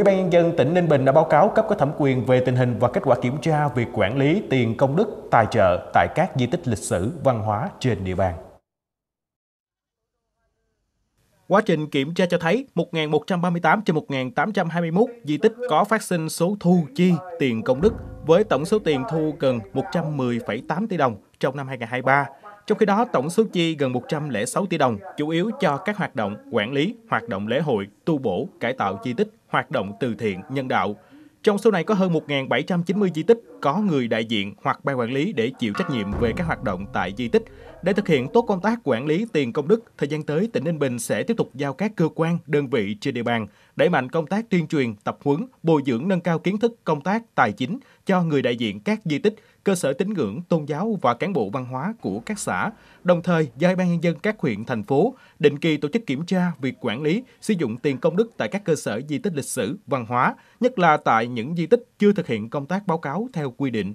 Ủy ban nhân dân tỉnh Ninh Bình đã báo cáo cấp có thẩm quyền về tình hình và kết quả kiểm tra việc quản lý tiền công đức tài trợ tại các di tích lịch sử, văn hóa trên địa bàn. Quá trình kiểm tra cho thấy 1.138 trên 1.821 di tích có phát sinh số thu chi tiền công đức với tổng số tiền thu gần 110,8 tỷ đồng trong năm 2023 trong khi đó, tổng số chi gần 106 tỷ đồng, chủ yếu cho các hoạt động quản lý, hoạt động lễ hội, tu bổ, cải tạo di tích, hoạt động từ thiện, nhân đạo, trong số này có hơn 1.790 di tích có người đại diện hoặc ban quản lý để chịu trách nhiệm về các hoạt động tại di tích. Để thực hiện tốt công tác quản lý tiền công đức, thời gian tới tỉnh Ninh Bình sẽ tiếp tục giao các cơ quan, đơn vị trên địa bàn đẩy mạnh công tác tuyên truyền, tập huấn, bồi dưỡng nâng cao kiến thức công tác tài chính cho người đại diện các di tích, cơ sở tín ngưỡng, tôn giáo và cán bộ văn hóa của các xã, đồng thời giao ban nhân dân các huyện, thành phố định kỳ tổ chức kiểm tra việc quản lý, sử dụng tiền công đức tại các cơ sở di tích lịch sử, văn hóa, nhất là tại những di tích chưa thực hiện công tác báo cáo theo quy định